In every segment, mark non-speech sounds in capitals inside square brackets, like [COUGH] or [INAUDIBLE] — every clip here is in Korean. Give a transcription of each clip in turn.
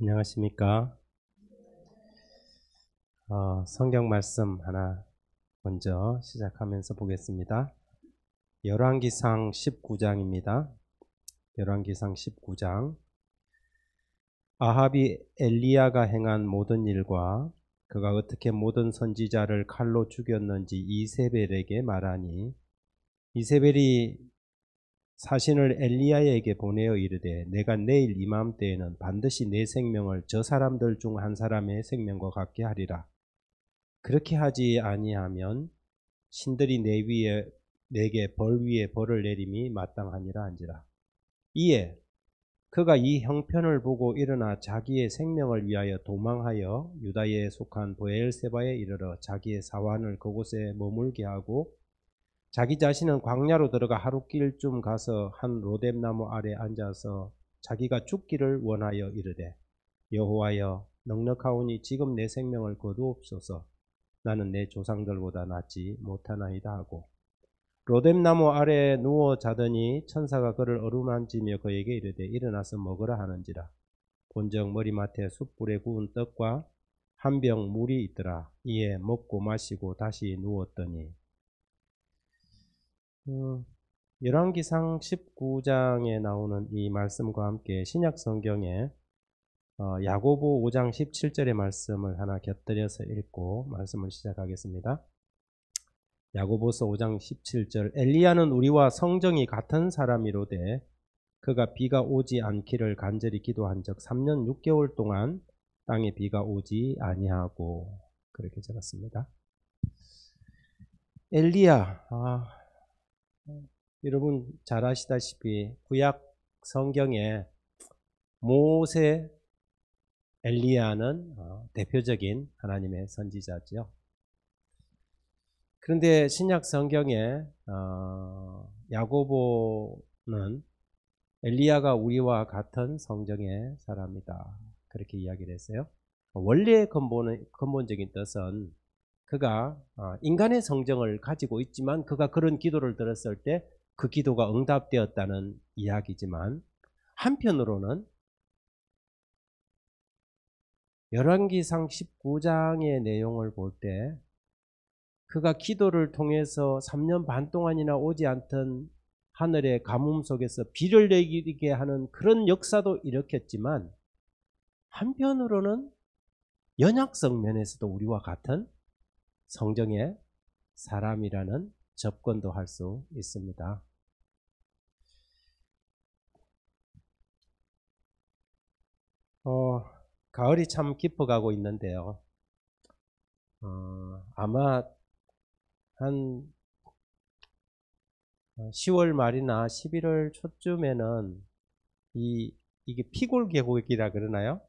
안녕하십니까. 어, 성경 말씀 하나 먼저 시작하면서 보겠습니다. 열왕기상 19장입니다. 열왕기상 19장 아합이 엘리야가 행한 모든 일과 그가 어떻게 모든 선지자를 칼로 죽였는지 이세벨에게 말하니 이세벨이 사신을 엘리야에게 보내어 이르되 내가 내일 이맘때에는 반드시 내 생명을 저 사람들 중 한 사람의 생명과 같게 하리라. 그렇게 하지 아니하면 신들이 내 위에 내게 벌 위에 벌을 내림이 마땅하니라 한지라. 이에 그가 이 형편을 보고 일어나 자기의 생명을 위하여 도망하여 유다에 속한 보엘세바에 이르러 자기의 사환을 그곳에 머물게 하고 자기 자신은 광야로 들어가 하루길쯤 가서 한 로뎀나무 아래 앉아서 자기가 죽기를 원하여 이르되 여호와여 넉넉하오니 지금 내 생명을 거두옵소서 나는 내 조상들보다 낫지 못하나이다 하고 로뎀나무 아래에 누워 자더니 천사가 그를 어루만지며 그에게 이르되 일어나서 먹으라 하는지라 본적 머리맡에 숯불에 구운 떡과 한 병 물이 있더라 이에 먹고 마시고 다시 누웠더니 음, 열왕기상 19장에 나오는 이 말씀과 함께 신약 성경에 어, 야고보 5장 17절의 말씀을 하나 곁들여서 읽고 말씀을 시작하겠습니다. 야고보서 5장 17절 엘리야는 우리와 성정이 같은 사람이로되 그가 비가 오지 않기를 간절히 기도한 적 3년 6개월 동안 땅에 비가 오지 아니하고 그렇게 적었습니다. 엘리야 아, 여러분 잘 아시다시피 구약 성경에 모세 엘리야는 어, 대표적인 하나님의 선지자지요. 그런데 신약 성경에 어, 야고보는 엘리야가 우리와 같은 성정의 사람이다. 그렇게 이야기를 했어요. 원래 근 근본적인 뜻은 그가 어, 인간의 성정을 가지고 있지만 그가 그런 기도를 들었을 때 그 기도가 응답되었다는 이야기지만 한편으로는 열왕기상 19장의 내용을 볼 때 그가 기도를 통해서 3년 반 동안이나 오지 않던 하늘의 가뭄 속에서 비를 내리게 하는 그런 역사도 일으켰지만 한편으로는 연약성 면에서도 우리와 같은 성경에 사람이라는 접근도 할 수 있습니다. 어, 가을이 참 깊어가고 있는데요. 어, 아마 한 10월 말이나 11월 초쯤에는 이 이게 피골 계곡이라 그러나요?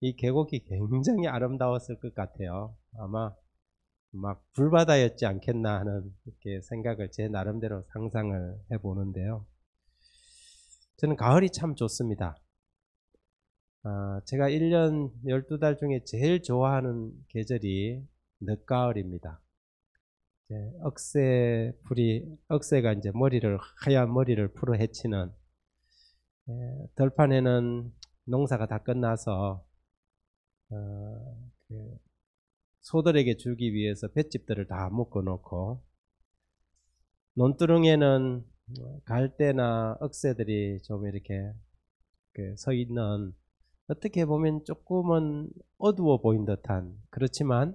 이 계곡이 굉장히 아름다웠을 것 같아요. 아마 막 불바다였지 않겠나 하는 이렇게 생각을 제 나름대로 상상을 해보는데요. 저는 가을이 참 좋습니다. 아, 제가 1년 12달 중에 제일 좋아하는 계절이 늦가을입니다. 억새 풀이, 억새가 이제 머리를, 하얀 머리를 풀어 헤치는, 에, 예, 덜판에는 농사가 다 끝나서, 어, 그 소들에게 주기 위해서 뱃집들을 다 묶어놓고 논두렁에는 갈대나 억새들이 좀 이렇게 그 서 있는 어떻게 보면 조금은 어두워 보인 듯한 그렇지만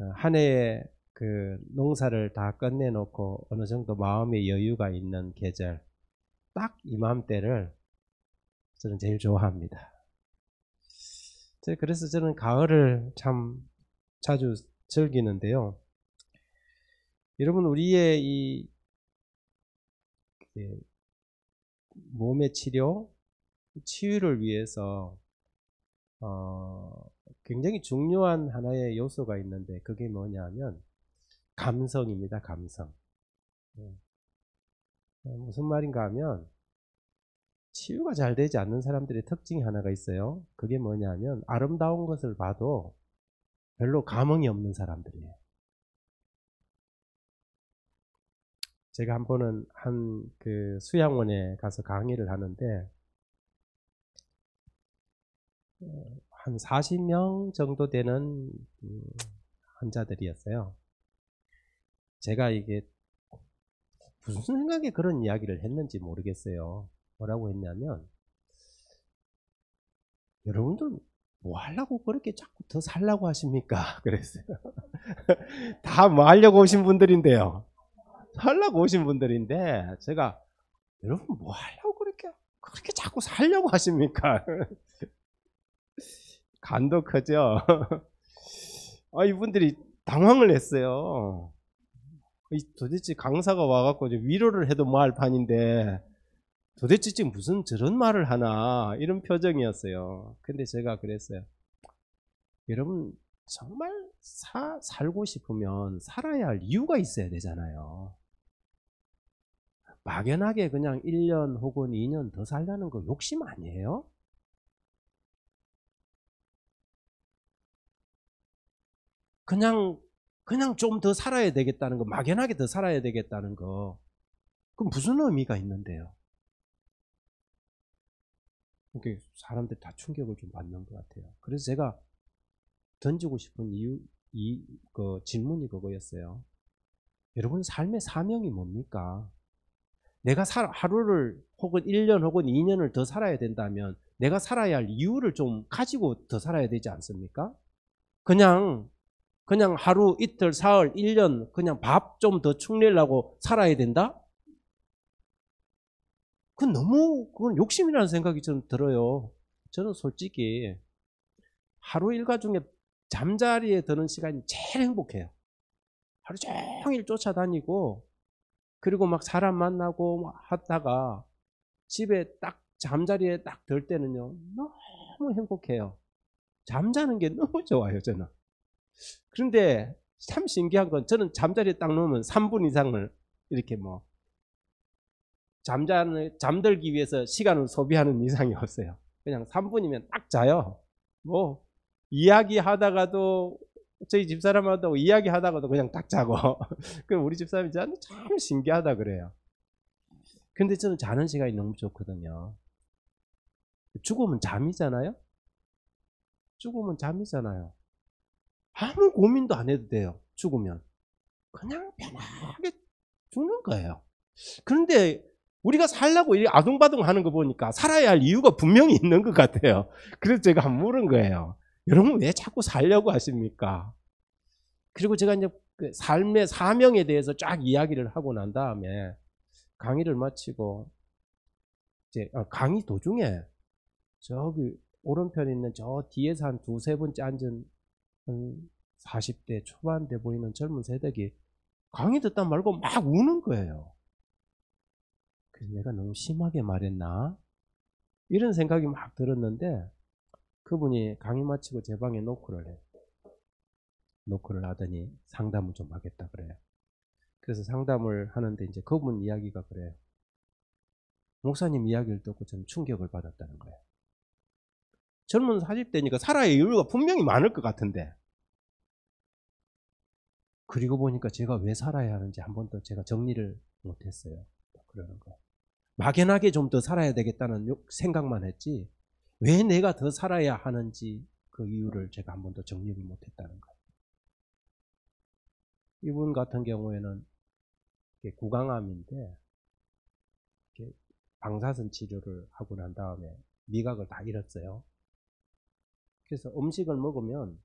어, 한해에그 농사를 다 끝내놓고 어느 정도 마음의 여유가 있는 계절 딱 이맘때를 저는 제일 좋아합니다. 그래서 저는 가을을 참 자주 즐기는데요. 여러분 우리의 이 몸의 치료, 치유를 위해서 어, 굉장히 중요한 하나의 요소가 있는데 그게 뭐냐면 감성입니다. 감성. 네. 어, 무슨 말인가 하면 치유가 잘 되지 않는 사람들의 특징이 하나가 있어요. 그게 뭐냐면 아름다운 것을 봐도 별로 감흥이 없는 사람들이에요. 제가 한 번은 한 그 수양원에 가서 강의를 하는데 어, 한 40명 정도 되는 음, 환자들이었어요. 제가 이게 무슨 생각에 그런 이야기를 했는지 모르겠어요. 뭐라고 했냐면 여러분들 뭐 하려고 그렇게 자꾸 더 살라고 하십니까? [LAUGHS] 그랬어요. [LAUGHS] 다 뭐 하려고 오신 분들인데요. 살라고 오신 분들인데 제가 여러분 뭐 하려고 그렇게 그렇게 자꾸 살려고 하십니까? [LAUGHS] 간도 크죠. 아 이분들이 당황을 했어요. 도대체 강사가 와갖고 위로를 해도 뭐 할 판인데 도대체 지금 무슨 저런 말을 하나 이런 표정이었어요. 근데 제가 그랬어요. 여러분 정말 사, 살고 싶으면 살아야 할 이유가 있어야 되잖아요. 막연하게 그냥 1년 혹은 2년 더 살라는 거 욕심 아니에요? 그냥 그냥 좀 더 살아야 되겠다는 거, 막연하게 더 살아야 되겠다는 거. 그럼 무슨 의미가 있는데요? 그러 사람들 다 충격을 좀 받는 것 같아요. 그래서 제가 던지고 싶은 이유, 이, 그 질문이 그거였어요. 여러분 삶의 사명이 뭡니까? 내가 살, 하루를 혹은 1년 혹은 2년을 더 살아야 된다면 내가 살아야 할 이유를 좀 가지고 더 살아야 되지 않습니까? 그냥 그냥 하루 이틀 사흘 1년 그냥 밥 좀 더 축내려고 살아야 된다? 그건 너무 그건 욕심이라는 생각이 좀 들어요. 저는 솔직히 하루 일과 중에 잠자리에 드는 시간이 제일 행복해요. 하루 종일 쫓아다니고 그리고 막 사람 만나고 하다가 집에 딱 잠자리에 딱 들 때는요 너무 행복해요. 잠자는 게 [LAUGHS] 너무 좋아요 저는. 그런데 참 신기한 건 저는 잠자리에 딱 놓으면 3분 이상을 이렇게 뭐 잠자는, 잠들기 위해서 시간을 소비하는 이상이 없어요. 그냥 3분이면 딱 자요. 뭐, 이야기하다가도 저희 집사람하고 이야기하다가도 그냥 딱 자고 [LAUGHS] 그 우리 집사람이 자는 테참 신기하다 그래요. 근데 저는 자는 시간이 너무 좋거든요. 죽으면 잠이잖아요. 죽으면 잠이잖아요. 아무 고민도 안 해도 돼요. 죽으면 그냥 편하게 죽는 거예요. 그런데 우리가 살라고 아둥바둥 하는 거 보니까 살아야 할 이유가 분명히 [LAUGHS] 있는 것 같아요. 그래서 제가 물은 거예요. 여러분 왜 자꾸 살려고 하십니까? 그리고 제가 이제 그 삶의 사명에 대해서 쫙 이야기를 하고 난 다음에 강의를 마치고 이제 어, 강의 도중에 저기 오른편에 있는 저 뒤에서 한 두세 번째 앉은 40대 초반대 보이는 젊은 세대기 강의 듣다 말고 막 우는 거예요. 내가 너무 심하게 말했나? 이런 생각이 막 들었는데 그분이 강의 마치고 제 방에 노크를 해. 노크를 하더니 상담을 좀 하겠다 그래요. 그래서 상담을 하는데 이제 그분 이야기가 그래요. 목사님 이야기를 듣고 저는 충격을 받았다는 거예요. 젊은 40대니까 살아의 여유가 분명히 많을 것 같은데. 그리고 보니까 제가 왜 살아야 하는지 한 번도 제가 정리를 못했어요. 그러는 거예요. 막연하게 좀 더 살아야 되겠다는 생각만 했지 왜 내가 더 살아야 하는지 그 이유를 제가 한 번도 정리를 못했다는 거예요. 이분 같은 경우에는 구강암인데 방사선 치료를 하고 난 다음에 미각을 다 잃었어요. 그래서 음식을 먹으면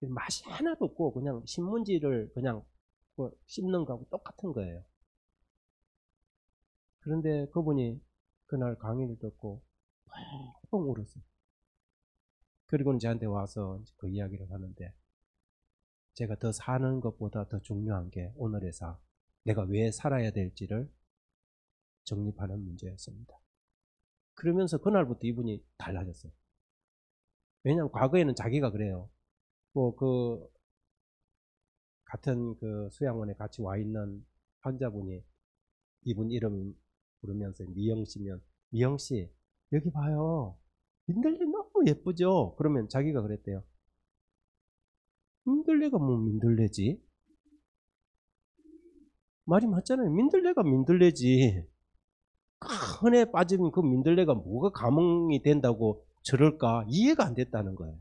맛이 하나도 없고 그냥 신문지를 그냥 뭐 씹는 거하고 똑같은 거예요. 그런데 그분이 그날 강의를 듣고 펑펑 울었어요. 그리고는 저한테 와서 그 이야기를 하는데 제가 더 사는 것보다 더 중요한 게 오늘의 사 내가 왜 살아야 될지를 정립하는 문제였습니다. 그러면서 그날부터 이분이 달라졌어요. 왜냐하면 과거에는 자기가 그래요. 뭐 그 같은 그 수양원에 같이 와 있는 환자분이 이분 이름 부르면서 미영 씨면 미영 씨 여기 봐요. 민들레 너무 예쁘죠? 그러면 자기가 그랬대요. 민들레가 뭐 민들레지? 말이 맞잖아요. 민들레가 민들레지. 큰에 빠지면 그 민들레가 뭐가 감흥이 된다고 저럴까? 이해가 안 됐다는 거예요.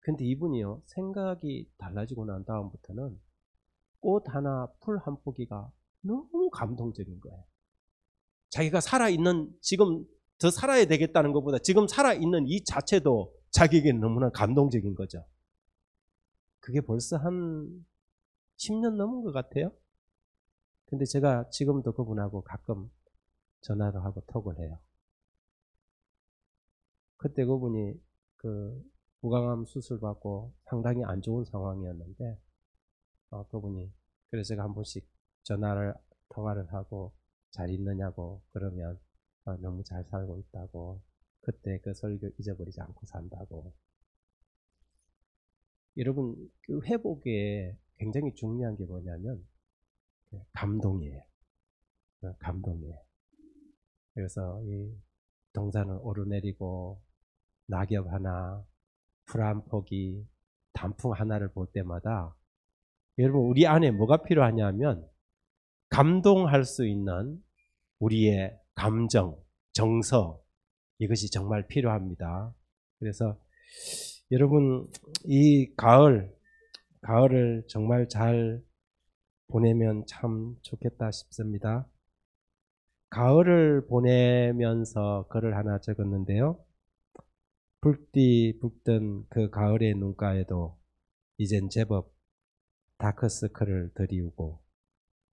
근데 이분이요, 생각이 달라지고 난 다음부터는 꽃 하나, 풀 한 포기가 너무 감동적인 거예요. 자기가 살아있는 지금 더 살아야 되겠다는 것보다 지금 살아있는 이 자체도 자기에게 너무나 감동적인 거죠. 그게 벌써 한 10년 넘은 것 같아요. 근데 제가 지금도 그분하고 가끔 전화로 하고 톡을 해요. 그때 그분이 그 무강암 수술 받고 상당히 안 좋은 상황이었는데 어, 그분이 그래서 제가 한 번씩 전화를 통화를 하고 잘 있느냐고 그러면 어, 너무 잘 살고 있다고 그때 그 설교 잊어버리지 않고 산다고 여러분 그 회복에 굉장히 중요한 게 뭐냐면 그 감동이에요. 어, 감동이에요. 그래서 이 동산을 오르내리고 낙엽 하나, 불안 폭이 단풍 하나를 볼 때마다 여러분 우리 안에 뭐가 필요하냐면 감동할 수 있는 우리의 감정, 정서 이것이 정말 필요합니다. 그래서 여러분 이 가을 가을을 정말 잘 보내면 참 좋겠다 싶습니다. 가을을 보내면서 글을 하나 적었는데요. 불띠 붉던 그 가을의 눈가에도 이젠 제법 다크스크를 드리우고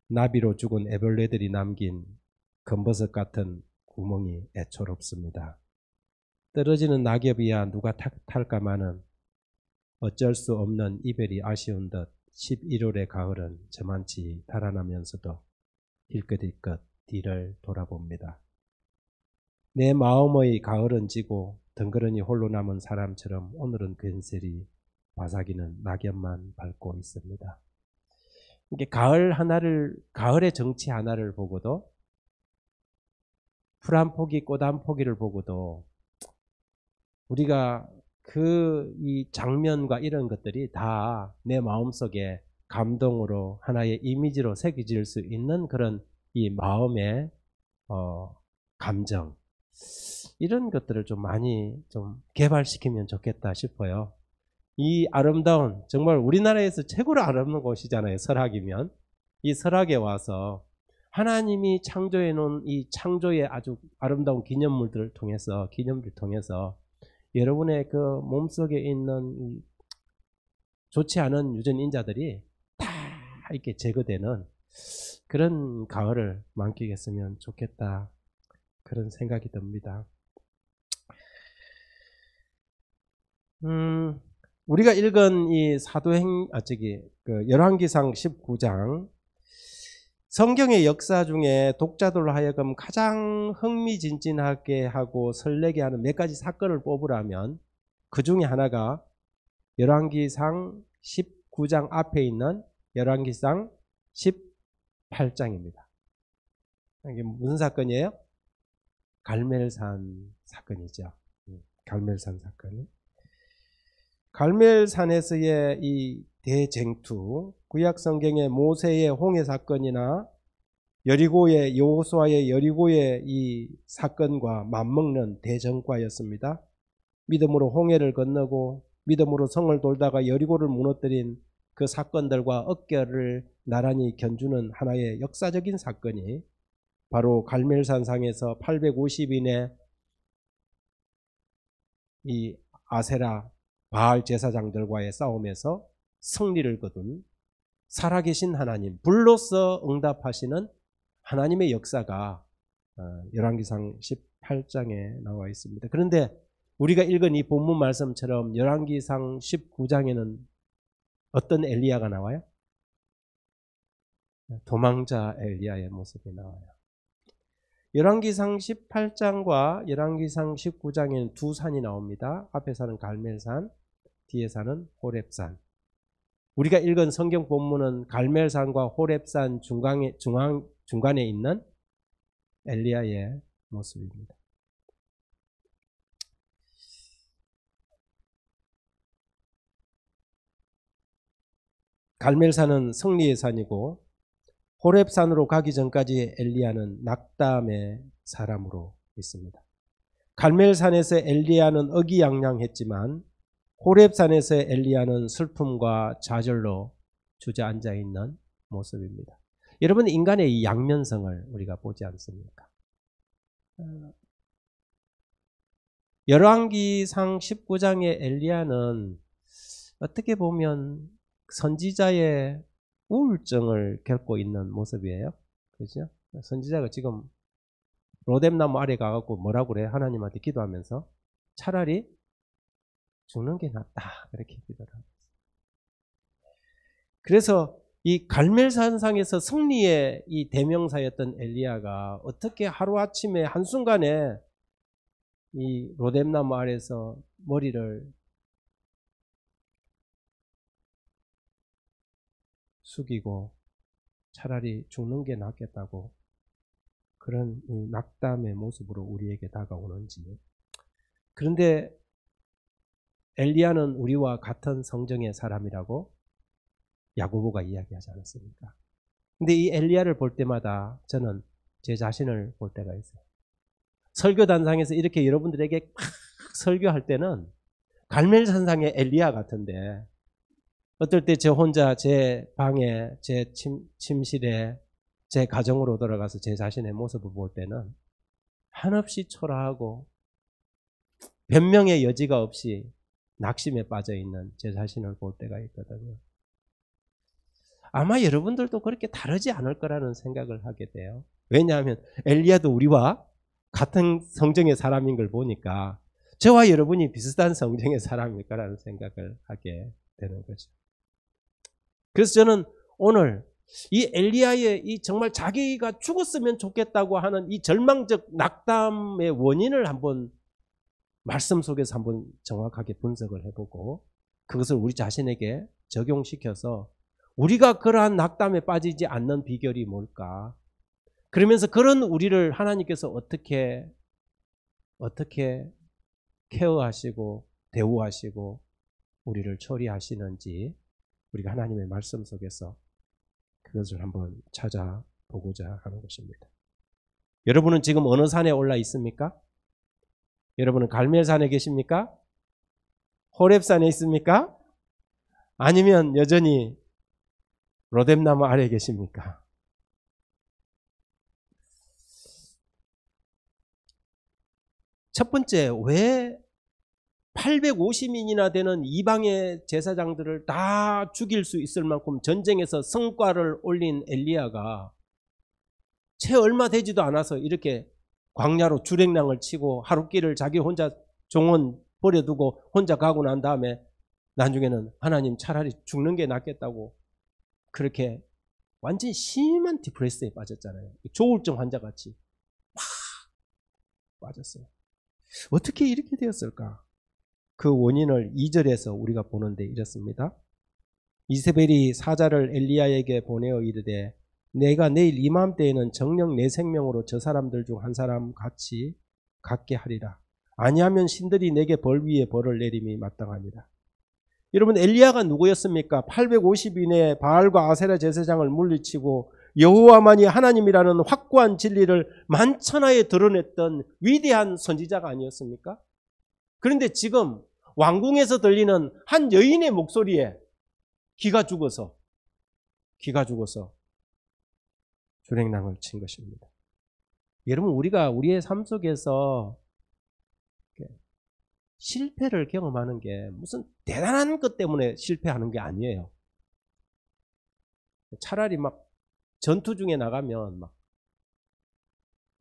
나비로 죽은 애벌레들이 남긴 검버섯 같은 구멍이 애초롭습니다 떨어지는 낙엽이야 누가 탁 탈까마는 어쩔 수 없는 이별이 아쉬운 듯 11월의 가을은 저만치 달아나면서도 힐끗힐끗 뒤를 돌아봅니다. 내 마음의 가을은 지고 덩그러니 홀로 남은 사람처럼 오늘은 괜스리 바삭이는 낙엽만 밟고 있습니다. 이게 가을 하나를 가을의 정치 하나를 보고도 풀 한 포기 꽃 한 포기를 보고도 우리가 그 이 장면과 이런 것들이 다 내 마음속에 감동으로 하나의 이미지로 새겨질 수 있는 그런 이 마음의 어, 감정 이런 것들을 좀 많이 좀 개발시키면 좋겠다 싶어요. 이 아름다운 정말 우리나라에서 최고로 아름다운 곳이잖아요. 설악이면 이 설악에 와서 하나님이 창조해 놓은 이 창조의 아주 아름다운 기념물들을 통해서 기념물을 통해서 여러분의 그 몸속에 있는 좋지 않은 유전 인자들이 다 이렇게 제거되는 그런 가을을 만끽했으면 좋겠다 그런 생각이 듭니다. 음, 우리가 읽은 이 사도행 아 저기 그 열왕기상 19장 성경의 역사 중에 독자들로 하여금 가장 흥미진진하게 하고 설레게 하는 몇 가지 사건을 뽑으라면 그 중에 하나가 열왕기상 19장 앞에 있는 열왕기상 18장입니다. 이게 무슨 사건이에요? 갈멜산 사건이죠. 예, 갈멜산 사건. 갈멜산에서의 이 대쟁투, 구약 성경의 모세의 홍해 사건이나 여리고의 여호수아의 여리고의 이 사건과 맞먹는 대전과였습니다. 믿음으로 홍해를 건너고 믿음으로 성을 돌다가 여리고를 무너뜨린 그 사건들과 어깨를 나란히 견주는 하나의 역사적인 사건이 바로 갈멜산 상에서 850인의 이 아세라 바알 제사장들과의 싸움에서 승리를 거둔 살아계신 하나님, 불로서 응답하시는 하나님의 역사가 어, 열왕기상 18장에 나와 있습니다. 그런데 우리가 읽은 이 본문 말씀처럼 열왕기상 19장에는 어떤 엘리야가 나와요? 도망자 엘리야의 모습이 나와요. 열왕기상 18장과 열왕기상 19장에는 두 산이 나옵니다. 앞에 산은 갈멜산, 뒤에 산은 호렙산. 우리가 읽은 성경 본문은 갈멜산과 호렙산 중간에, 중앙, 중간에 있는 엘리야의 모습입니다. 갈멜산은 승리의 산이고 호랩산으로 가기 전까지 엘리야는 낙담의 사람으로 있습니다. 갈멜산에서 엘리야는 어기양양했지만 호랩산에서 엘리야는 슬픔과 좌절로 주저앉아 있는 모습입니다. 여러분 인간의 이 양면성을 우리가 보지 않습니까? 어, 열왕기상 19장의 엘리야는 어떻게 보면 선지자의 우울증을 겪고 있는 모습이에요. 그죠? 선지자가 지금 로뎀나무 아래 가갖고 뭐라고 그래? 하나님한테 기도하면서 차라리 죽는 게 낫다. 이렇게 기도를 하고 있어요. 그래서 이 갈멜산상에서 승리의 이 대명사였던 엘리야가 어떻게 하루아침에 한순간에 이 로뎀나무 아래서 머리를 숙이고 차라리 죽는 게 낫겠다고 그런 이 낙담의 모습으로 우리에게 다가오는지. 그런데 엘리야는 우리와 같은 성정의 사람이라고 야고보가 이야기하지 않았습니까? 근데 이 엘리야를 볼 때마다 저는 제 자신을 볼 때가 있어요. 설교 단상에서 이렇게 여러분들에게 막 설교할 때는 갈멜산상의 엘리야 같은데 어떨 때 저 혼자 제 방에, 제 침, 실에제 가정으로 돌아가서 제 자신의 모습을 볼 때는 한없이 초라하고 변명의 여지가 없이 낙심에 빠져 있는 제 자신을 볼 때가 있거든요. 아마 여러분들도 그렇게 다르지 않을 거라는 생각을 하게 돼요. 왜냐하면 엘리야도 우리와 같은 성정의 사람인 걸 보니까 저와 여러분이 비슷한 성정의 사람일 거라는 생각을 하게 되는 거죠. 그래서 저는 오늘 이 엘리야의 이 정말 자기가 죽었으면 좋겠다고 하는 이 절망적 낙담의 원인을 한번 말씀 속에서 한번 정확하게 분석을 해보고 그것을 우리 자신에게 적용시켜서 우리가 그러한 낙담에 빠지지 않는 비결이 뭘까? 그러면서 그런 우리를 하나님께서 어떻게 어떻게 케어하시고 대우하시고 우리를 처리하시는지 우리가 하나님의 말씀 속에서 그것을 한번 찾아보고자 하는 것입니다. 여러분은 지금 어느 산에 올라 있습니까? 여러분은 갈멜산에 계십니까? 호랩산에 있습니까? 아니면 여전히 로뎀나무 아래 에 계십니까? 첫 번째, 왜 850인이나 되는 이방의 제사장들을 다 죽일 수 있을 만큼 전쟁에서 성과를 올린 엘리야가 채 얼마 되지도 않아서 이렇게 광야로 주랭랑을 치고 하루길을 자기 혼자 종원 버려두고 혼자 가고 난 다음에 나중에는 하나님 차라리 죽는 게 낫겠다고 그렇게 완전 심한 디프레스에 빠졌잖아요. 조울증 환자 같이 팍 빠졌어요. 어떻게 이렇게 되었을까? 그 원인을 2절에서 우리가 보는데 이렇습니다. 이세벨이 사자를 엘리야에게 보내어 이르되 내가 내일 이맘때에는 정령 내 생명으로 저 사람들 중 한 사람 같이 갖게 하리라. 아니하면 신들이 내게 벌 위에 벌을 내림이 마땅하니라. 여러분 엘리야가 누구였습니까? 850인의 바알과 아세라 제사장을 물리치고 여호와만이 하나님이라는 확고한 진리를 만천하에 드러냈던 위대한 선지자가 아니었습니까? 그런데 지금 왕궁에서 들리는 한 여인의 목소리에 기가 죽어서 기가 죽어서 주행낭을 친 것입니다. 여러분 우리가 우리의 삶 속에서 실패를 경험하는 게 무슨 대단한 것 때문에 실패하는 게 아니에요. 차라리 막 전투 중에 나가면 막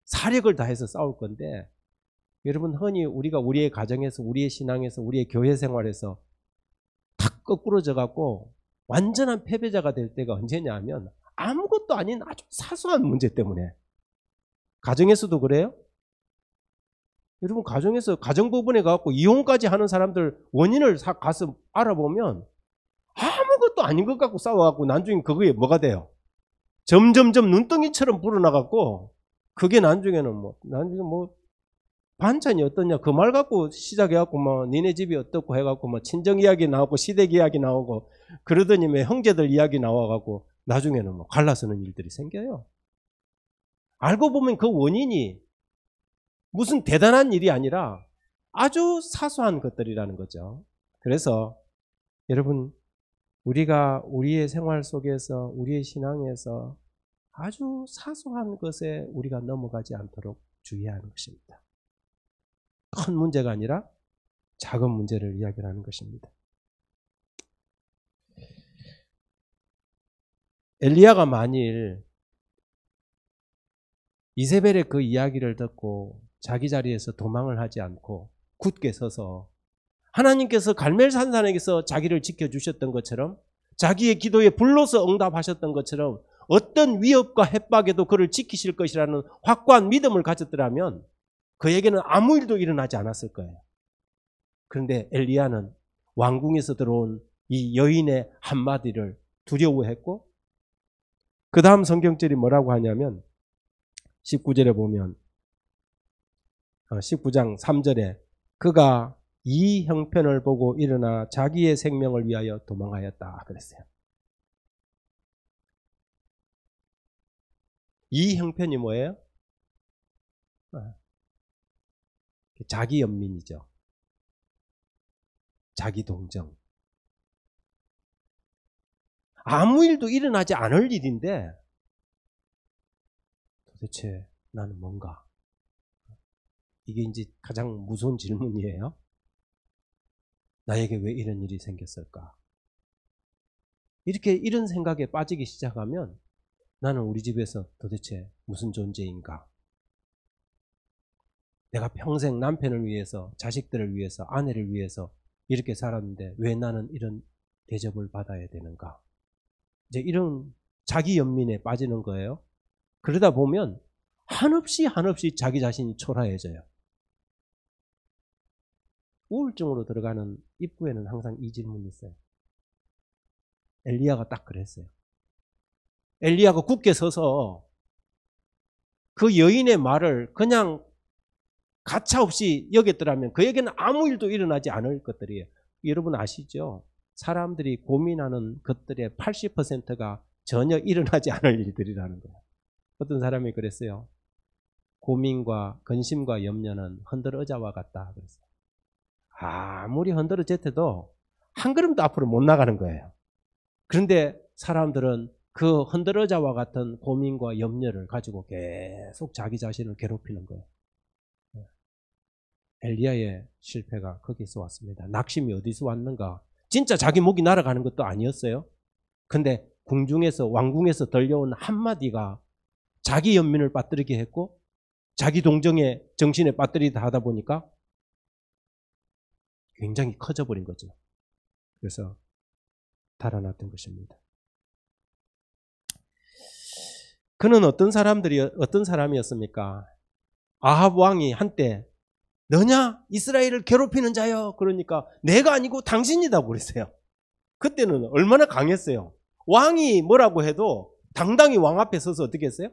사력을 다해서 싸울 건데 여러분 흔히 우리가 우리의 가정에서 우리의 신앙에서 우리의 교회 생활에서 탁거꾸러져 갖고 완전한 패배자가 될 때가 언제냐면 아무것도 아닌 아주 사소한 문제 때문에 가정에서도 그래요? 여러분 가정에서 가정부분에 가고 이혼까지 하는 사람들 원인을 사, 가서 알아보면 아무것도 아닌 것같고 싸워갖고 난중에 그거에 뭐가 돼요? 점점점 눈덩이처럼 불어나갖고 그게 난중에는 뭐 난중에 뭐 반찬이 어떠냐 그 말 갖고 시작해갖고 뭐 니네 집이 어떻고 해갖고 뭐 친정 이야기 나오고 시댁 이야기 나오고 그러더니 뭐 형제들 이야기 나와갖고 나중에는 뭐 갈라서는 일들이 생겨요. 알고 보면 그 원인이 무슨 대단한 일이 아니라 아주 사소한 것들이라는 거죠. 그래서 여러분 우리가 우리의 생활 속에서 우리의 신앙에서 아주 사소한 것에 우리가 넘어가지 않도록 주의하는 것입니다. 큰 문제가 아니라 작은 문제를 이야기를 하는 것입니다. 엘리야가 만일 이세벨의 그 이야기를 듣고 자기 자리에서 도망을 하지 않고 굳게 서서 하나님께서 갈멜산산에게서 자기를 지켜주셨던 것처럼 자기의 기도에 불러서 응답하셨던 것처럼 어떤 위협과 협박에도 그를 지키실 것이라는 확고한 믿음을 가졌더라면 그에게는 아무 일도 일어나지 않았을 거예요. 그런데 엘리야는 왕궁에서 들어온 이 여인의 한마디를 두려워했고 그 다음 성경절이 뭐라고 하냐면 19절에 보면 19장 어, 3절에 그가 이 형편을 보고 일어나 자기의 생명을 위하여 도망하였다 그랬어요. 이 형편이 뭐예요? 어, 그 자기 연민이죠. 자기 동정. 아무 일도 일어나지 않을 일인데 도대체 나는 뭔가? 이게 이제 가장 무서운 질문이에요. 나에게 왜 이런 일이 생겼을까? 이렇게 이런 생각에 빠지기 시작하면 나는 우리 집에서 도대체 무슨 존재인가? 내가 평생 남편을 위해서, 자식들을 위해서, 아내를 위해서 이렇게 살았는데 왜 나는 이런 대접을 받아야 되는가? 이제 이런 자기 연민에 빠지는 거예요. 그러다 보면 한없이 한없이 자기 자신이 초라해져요. 우울증으로 들어가는 입구에는 항상 이 질문이 있어요. 엘리야가 딱 그랬어요. 엘리야가 굳게 서서 그 여인의 말을 그냥 가차없이 여겼더라면 그에게는 아무 일도 일어나지 않을 것들이에요. 여러분 아시죠? 사람들이 고민하는 것들의 80%가 전혀 일어나지 않을 일들이라는 거예요. 어떤 사람이 그랬어요. 고민과 근심과 염려는 흔들어자와 같다. 그랬어요. 아무리 흔들어제태도 한 걸음도 앞으로 못 나가는 거예요. 그런데 사람들은 그 흔들어자와 같은 고민과 염려를 가지고 계속 자기 자신을 괴롭히는 거예요. 엘리야의 실패가 거기서 왔습니다. 낙심이 어디서 왔는가? 진짜 자기 목이 날아가는 것도 아니었어요. 근데 궁중에서 왕궁에서 들려온 한마디가 자기 연민을 빠뜨리게 했고 자기 동정의 정신에 빠뜨리다 하다 보니까 굉장히 커져버린 거죠. 그래서 달아났던 것입니다. 그는 어떤 사람들이 어떤 사람이었습니까? 아합 왕이 한때 너냐? 이스라엘을 괴롭히는 자여. 그러니까 내가 아니고 당신이다 그랬어요. 그때는 얼마나 강했어요. 왕이 뭐라고 해도 당당히 왕 앞에 서서 어떻게 했어요?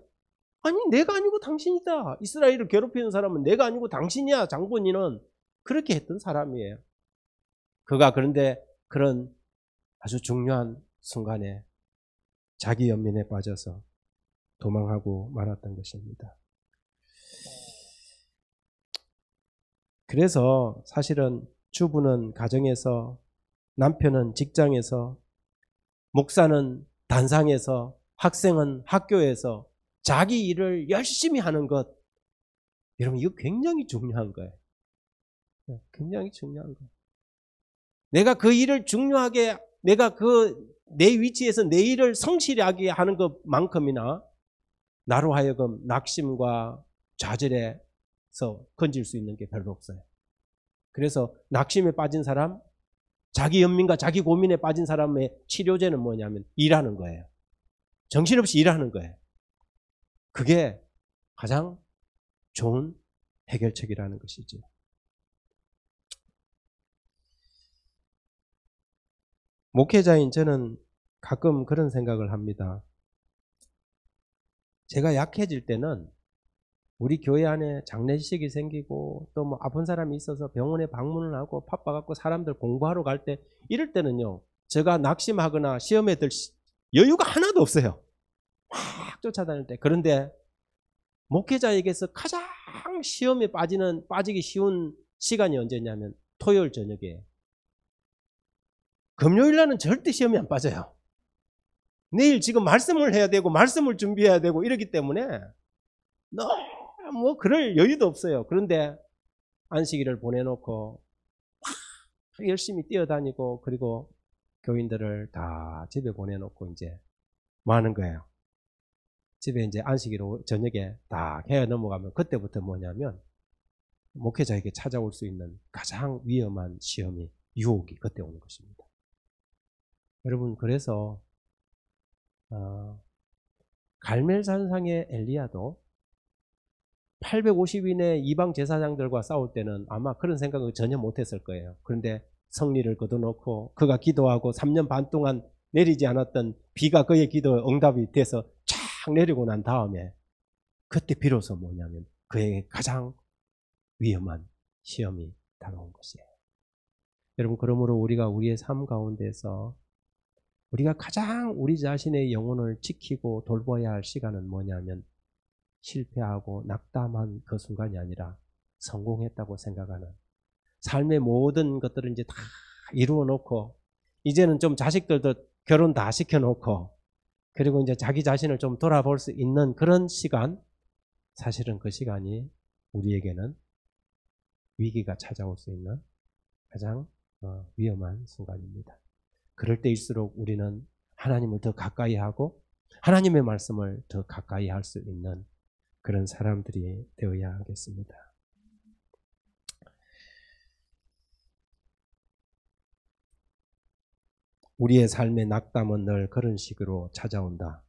아니 내가 아니고 당신이다. 이스라엘을 괴롭히는 사람은 내가 아니고 당신이야. 장본인은 그렇게 했던 사람이에요. 그가 그런데 그런 아주 중요한 순간에 자기 연민에 빠져서 도망하고 말았던 것입니다. 그래서 사실은 주부는 가정에서 남편은 직장에서 목사는 단상에서 학생은 학교에서 자기 일을 열심히 하는 것 여러분 이거 굉장히 중요한 거예요. 네, 굉장히 중요한 거예요. 내가 그 일을 중요하게 내가 그 내 위치에서 내 일을 성실하게 하는 것만큼이나 나로 하여금 낙심과 좌절에 서 건질 수 있는 게 별로 없어요. 그래서 낙심에 빠진 사람, 자기 연민과 자기 고민에 빠진 사람의 치료제는 뭐냐면 일하는 거예요. 정신없이 일하는 거예요. 그게 가장 좋은 해결책이라는 것이죠. 목회자인 저는 가끔 그런 생각을 합니다. 제가 약해질 때는 우리 교회 안에 장례식이 생기고 또 뭐 아픈 사람이 있어서 병원에 방문을 하고 팝바 갖고 사람들 공부하러 갈 때 이럴 때는요. 제가 낙심하거나 시험에 들 여유가 하나도 없어요. 막 쫓아다닐 때. 그런데 목회자에게서 가장 시험에 빠지는 빠지기 쉬운 시간이 언제냐면 토요일 저녁에 금요일 날은 절대 시험이 안 빠져요. 내일 지금 말씀을 해야 되고 말씀을 준비해야 되고 이러기 때문에 너무 뭐 그럴 여유도 없어요. 그런데 안식일을 보내놓고 막 열심히 뛰어다니고 그리고 교인들을 다 집에 보내놓고 이제 뭐 하는 거예요? 집에 이제 안식일로 저녁에 딱 해 넘어가면 그때부터 뭐냐면 목회자에게 찾아올 수 있는 가장 위험한 시험이 유혹이 그때 오는 것입니다. 여러분 그래서 어, 갈멜산상의 엘리야도 850인의 이방 제사장들과 싸울 때는 아마 그런 생각을 전혀 못했을 거예요. 그런데 성리를 거둬놓고 그가 기도하고 3년 반 동안 내리지 않았던 비가 그의 기도 에 응답이 돼서 쫙 내리고 난 다음에 그때 비로소 뭐냐면 그에게 가장 위험한 시험이 다가온 것이에요. 여러분 그러므로 우리가 우리의 삶 가운데서 우리가 가장 우리 자신의 영혼을 지키고 돌봐야 할 시간은 뭐냐면 실패하고 낙담한 그 순간이 아니라 성공했다고 생각하는 삶의 모든 것들을 이제 다 이루어 놓고 이제는 좀 자식들도 결혼 다 시켜 놓고 그리고 이제 자기 자신을 좀 돌아볼 수 있는 그런 시간 사실은 그 시간이 우리에게는 위기가 찾아올 수 있는 가장 어, 위험한 순간입니다. 그럴 때일수록 우리는 하나님을 더 가까이 하고 하나님의 말씀을 더 가까이 할 수 있는 그런 사람들이 되어야 하겠습니다. 우리의 삶의 낙담은 늘 그런 식으로 찾아온다.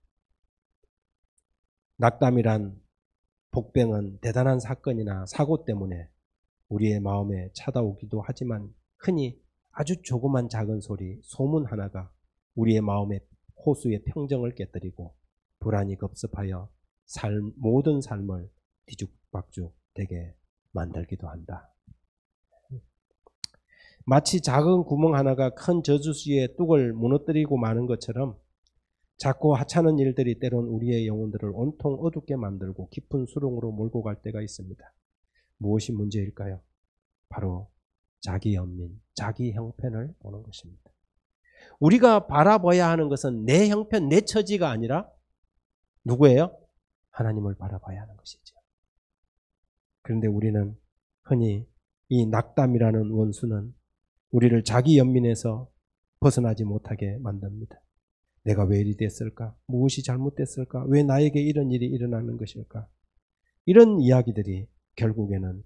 낙담이란 복병은 대단한 사건이나 사고 때문에 우리의 마음에 찾아오기도 하지만 흔히 아주 조그만 작은 소리, 소문 하나가 우리의 마음의 호수의 평정을 깨뜨리고 불안이 급습하여 삶, 모든 삶을 뒤죽박죽 되게 만들기도 한다. 마치 작은 구멍 하나가 큰 저주수의 뚝을 무너뜨리고 마는 것처럼 작고 하찮은 일들이 때론 우리의 영혼들을 온통 어둡게 만들고 깊은 수렁으로 몰고 갈 때가 있습니다. 무엇이 문제일까요? 바로 자기 연민, 자기 형편을 보는 것입니다. 우리가 바라봐야 하는 것은 내 형편, 내 처지가 아니라 누구예요? 하나님을 바라봐야 하는 것이죠. 그런데 우리는 흔히 이 낙담이라는 원수는 우리를 자기 연민에서 벗어나지 못하게 만듭니다. 내가 왜 이리 됐을까? 무엇이 잘못됐을까? 왜 나에게 이런 일이 일어나는 것일까? 이런 이야기들이 결국에는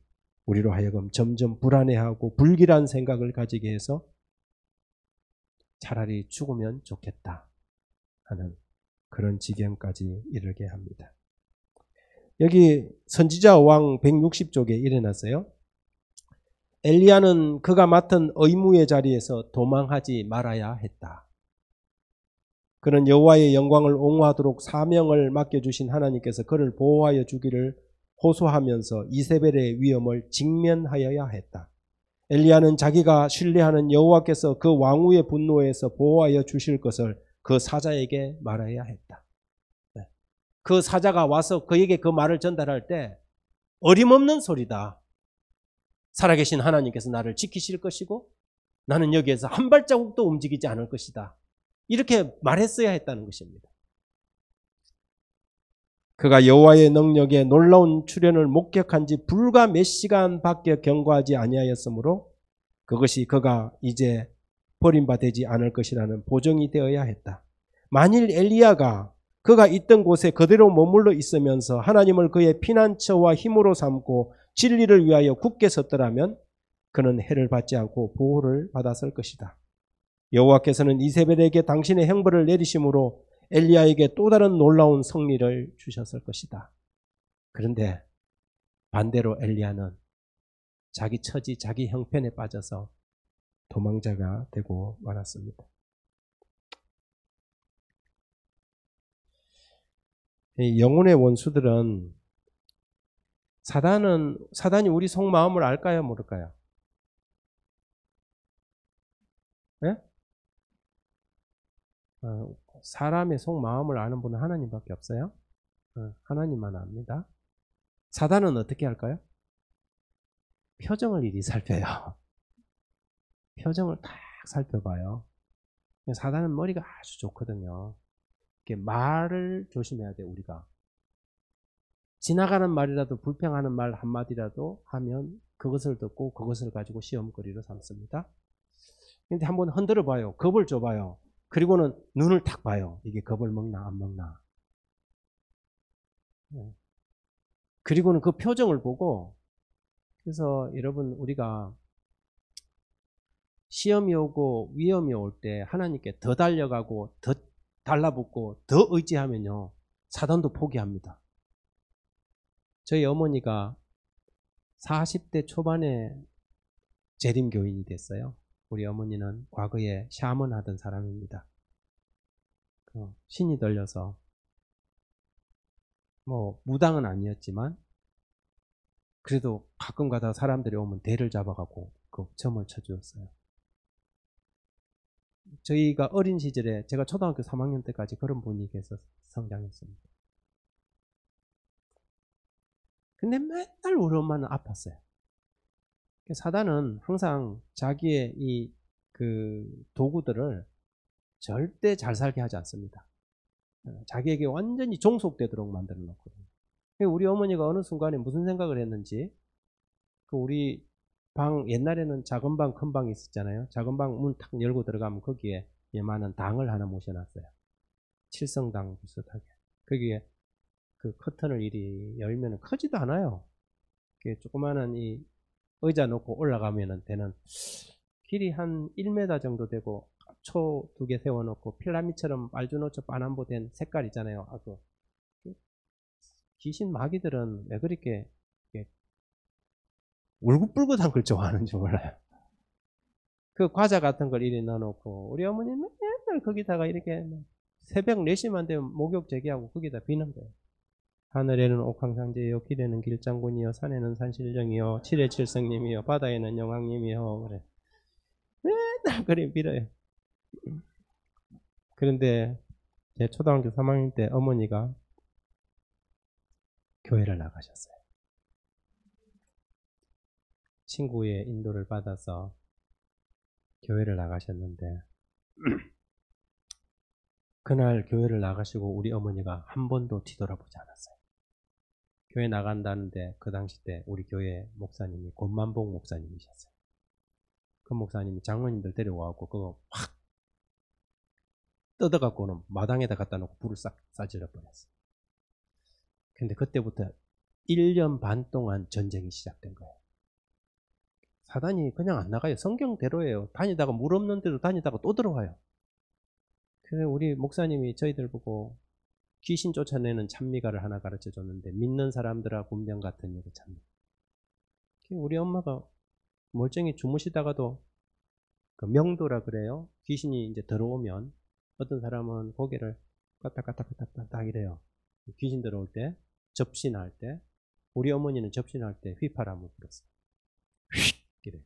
우리로 하여금 점점 불안해하고 불길한 생각을 가지게 해서 차라리 죽으면 좋겠다 하는 그런 지경까지 이르게 합니다. 여기 선지자 왕 160쪽에 일어났어요. 엘리야는 그가 맡은 의무의 자리에서 도망하지 말아야 했다. 그는 여호와의 영광을 옹호하도록 사명을 맡겨주신 하나님께서 그를 보호하여 주기를 호소하면서 이세벨의 위험을 직면하여야 했다. 엘리야는 자기가 신뢰하는 여호와께서 그 왕후의 분노에서 보호하여 주실 것을 그 사자에게 말해야 했다. 그 사자가 와서 그에게 그 말을 전달할 때 어림없는 소리다. 살아계신 하나님께서 나를 지키실 것이고 나는 여기에서 한 발자국도 움직이지 않을 것이다. 이렇게 말했어야 했다는 것입니다. 그가 여호와의 능력에 놀라운 출현을 목격한 지 불과 몇 시간밖에 경과하지 아니하였으므로 그것이 그가 이제 버림받지 않을 것이라는 보정이 되어야 했다. 만일 엘리야가 그가 있던 곳에 그대로 머물러 있으면서 하나님을 그의 피난처와 힘으로 삼고 진리를 위하여 굳게 섰더라면 그는 해를 받지 않고 보호를 받았을 것이다. 여호와께서는 이세벨에게 당신의 행벌을 내리심으로 엘리야에게 또 다른 놀라운 성리를 주셨을 것이다. 그런데 반대로 엘리야는 자기 처지, 자기 형편에 빠져서 도망자가 되고 말았습니다. 영혼의 원수들은 사단은 사단이 우리 속마음을 알까요, 모를까요? 예? 어, 사람의 속마음을 아는 분은 하나님밖에 없어요. 어, 하나님만 압니다. 사단은 어떻게 할까요? 표정을 일이 살펴요. [LAUGHS] 표정을 딱 살펴봐요. 사단은 머리가 아주 좋거든요. 이렇게 말을 조심해야 돼 우리가. 지나가는 말이라도 불평하는 말 한마디라도 하면 그것을 듣고 그것을 가지고 시험거리로 삼습니다. 근데 한번 흔들어 봐요. 겁을 줘봐요. 그리고는 눈을 탁 봐요. 이게 겁을 먹나 안 먹나. 네. 그리고는 그 표정을 보고 그래서 여러분 우리가 시험이 오고 위험이 올 때 하나님께 더 달려가고 더 달라붙고 더 의지하면요. 사단도 포기합니다. 저희 어머니가 40대 초반에 재림 교인이 됐어요. 우리 어머니는 과거에 샤먼 하던 사람입니다. 어, 신이 들려서 뭐 무당은 아니었지만 그래도 가끔 가다 사람들이 오면 대를 잡아가고 그 점을 쳐주었어요. 저희가 어린 시절에 제가 초등학교 3학년 때까지 그런 분위기에서 성장했습니다. 근데 맨날 우리 엄마는 아팠어요. 그 사단은 항상 자기의 이 그 도구들을 절대 잘 살게 하지 않습니다. 어, 자기에게 완전히 종속되도록 만들어 놓거든요. 그러니까 우리 어머니가 어느 순간에 무슨 생각을 했는지, 그 우리 방 옛날에는 작은 방, 큰 방이 있었잖아요. 작은 방 문 탁 열고 들어가면 거기에 많은 당을 하나 모셔놨어요. 칠성당 비슷하게. 거기에 그 커튼을 이리 열면 크지도 않아요. 그 조그마한 이 의자 놓고 올라가면 되는 길이 한 1m 정도 되고 초 두 개 세워놓고 필라미처럼 알주노초 빠남보 된 색깔 있잖아요. 아그 귀신 마귀들은 왜 그렇게 울긋불긋한 걸 좋아하는지 몰라요. 그 과자 같은 걸 이리 넣어놓고 우리 어머니 맨날 거기다가 이렇게 새벽 4시만 되면 목욕 제기하고 거기다 비는 거예요. 하늘에는 옥황상제요 길에는 길장군이요 산에는 산실령이요 칠해 칠성님이요 바다에는 영왕님이요 그래 맨날 그림 빌어요 그런데 제 초등학교 3학년 때 어머니가 교회를 나가셨어요 친구의 인도를 받아서 교회를 나가셨는데 [CLEARS THROAT] 그날 교회를 나가시고 우리 어머니가 한 번도 뒤돌아보지 않았어요. 교회 나간다는데 그 당시 때 우리 교회 목사님이 권만봉 목사님이셨어요. 그 목사님이 장모님들 데려와갖고 그거 확 뜯어갖고는 마당에다 갖다 놓고 불을 싹 싸질러 버렸어요. 근데 그때부터 1년 반 동안 전쟁이 시작된 거예요. 사단이 그냥 안 나가요. 성경대로예요. 다니다가 물 없는 데도 다니다가 또 들어와요. 그래 우리 목사님이 저희들 보고 귀신 쫓아내는 찬미가를 하나 가르쳐 줬는데 믿는 사람들아 곰병 같은 일을 찬미. 그 우리 엄마가 멀쩡히 주무시다가도 그 명도라 그래요. 귀신이 이제 들어오면 어떤 사람은 고개를 까딱까딱까딱까딱 이래요. 귀신 들어올 때 접신할 때 우리 어머니는 접신할 때 휘파람을 불었어요. 휙 이래.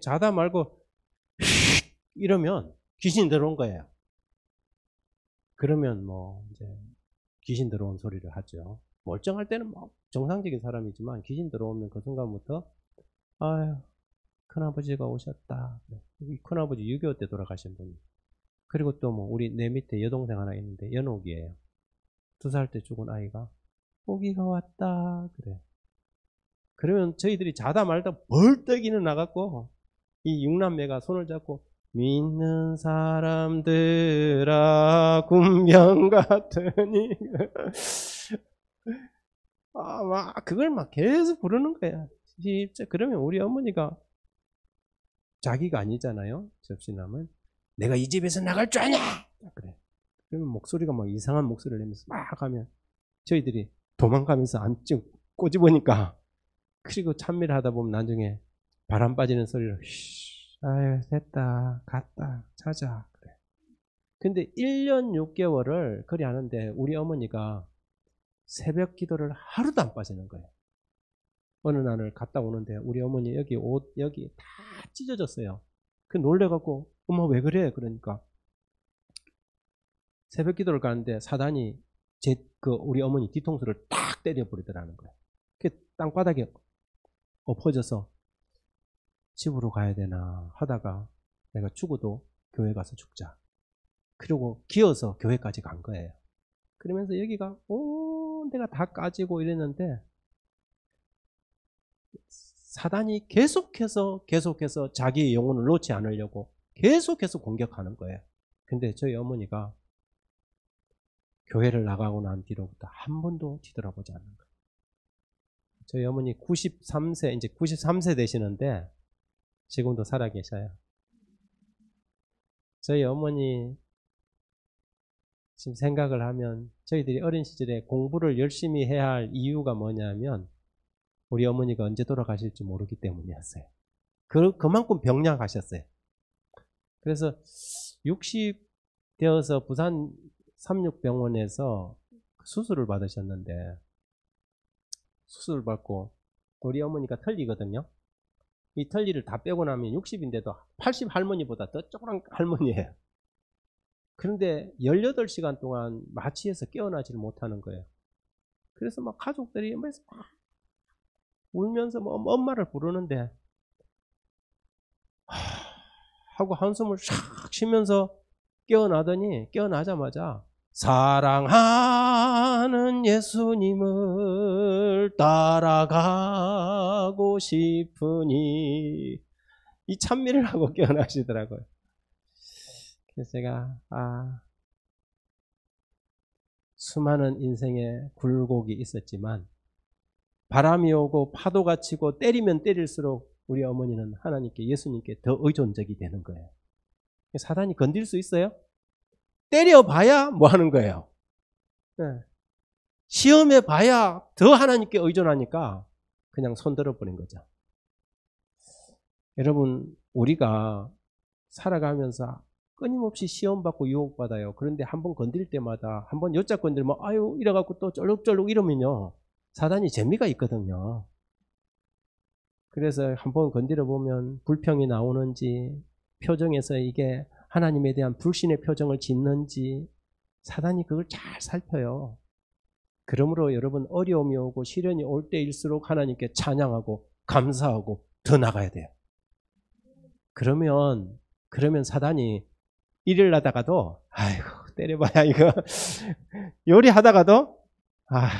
자다 말고 이러면 귀신 들어온 거예요. 그러면 뭐 이제 귀신 들어온 소리를 하죠. 멀쩡할 때는 뭐 정상적인 사람이지만 귀신 들어오면 그 순간부터 아유 큰아버지가 오셨다. 큰아버지 6.25 때 돌아가신 분이. 그리고 또 뭐 우리 내 밑에 여동생 하나 있는데 연옥이에요. 두 살 때 죽은 아이가 오기가 왔다 그래. 그러면 저희들이 자다 말다 벌떡 일어나갖고 이 육남매가 손을 잡고 믿는 사람들아 군병 같으니 [LAUGHS] 아막 그걸 막 계속 부르는 거야. 진짜 그러면 우리 어머니가 자기가 아니잖아요. 접시남은 내가 이 집에서 나갈 줄 아냐 그래. 그러면 목소리가 막 이상한 목소리를 내면서 막 하면 저희들이 도망가면서 안쪽 꼬집으니까 그리고 찬미를 하다 보면 나중에 바람 빠지는 소리로 아유 됐다 갔다 찾아 그래. 근데 1년 6개월을 그리 하는데 우리 어머니가 새벽 기도를 하루도 안 빠지는 거예요. 어느 날을 갔다 오는데 우리 어머니 여기 옷 여기 다 찢어졌어요. 그 놀래갖고 엄마 왜 그래 그러니까 새벽 기도를 가는데 사단이 제 그 우리 어머니 뒤통수를 딱 때려 버리더라는 거예요. 그 땅바닥에 엎어져서 집으로 가야 되나 하다가 내가 죽어도 교회 가서 죽자. 그리고 기어서 교회까지 간 거예요. 그러면서 여기가 온 어, 데가 다 까지고 이랬는데 사단이 계속해서 계속해서 자기 영혼을 놓지 않으려고 계속해서 공격하는 거예요. 근데 저희 어머니가 교회를 나가고 난 뒤로부터 한 번도 뒤돌아보지 않는 거예요. 저희 어머니 93세, 이제 93세 되시는데 지금도 살아 계셔요. 저희 어머니 지금 생각을 하면 저희들이 어린 시절에 공부를 열심히 해야 할 이유가 뭐냐면 우리 어머니가 언제 돌아가실지 모르기 때문이었어요. 그, 그만큼 병약하셨어요. 그래서 60 되어서 부산 36병원에서 수술을 받으셨는데 수술 받고 우리 어머니가 털리거든요. 이 털리를 다 빼고 나면 60인데도 80 할머니보다 더 쪼그란 할머니예요. 그런데 18시간 동안 마취해서 깨어나질 못하는 거예요. 그래서 막 가족들이 막 울면서 뭐 엄마를 부르는데 하고 한숨을 샥 쉬면서 깨어나더니 깨어나자마자 사랑하는 예수님을 따라가고 싶으니 이 찬미를 하고 [LAUGHS] 깨어나시더라고요. 그래서 제가 아 수많은 인생의 굴곡이 있었지만 바람이 오고 파도가 치고 때리면 때릴수록 우리 어머니는 하나님께 예수님께 더 의존적이 되는 거예요. 사단이 건들 수 있어요? 때려봐야 뭐 하는 거예요? 네. 시험해 봐야 더 하나님께 의존하니까 그냥 손들어 버린 거죠. 여러분, 우리가 살아가면서 끊임없이 시험받고 유혹받아요. 그런데 한번 건드릴 때마다 한번 여자 건드리면 아유 이래갖고 또 쫄룩쫄룩 이러면요. 사단이 재미가 있거든요. 그래서 한번 건드려 보면 불평이 나오는지 표정에서 이게 하나님에 대한 불신의 표정을 짓는지 사단이 그걸 잘 살펴요. 그러므로 여러분 어려움이 오고 시련이 올 때일수록 하나님께 찬양하고 감사하고 더 나가야 돼요. 그러면 그러면 사단이 일을 하다가도 아이고 때려봐야 이거 [LAUGHS] 요리하다가도 아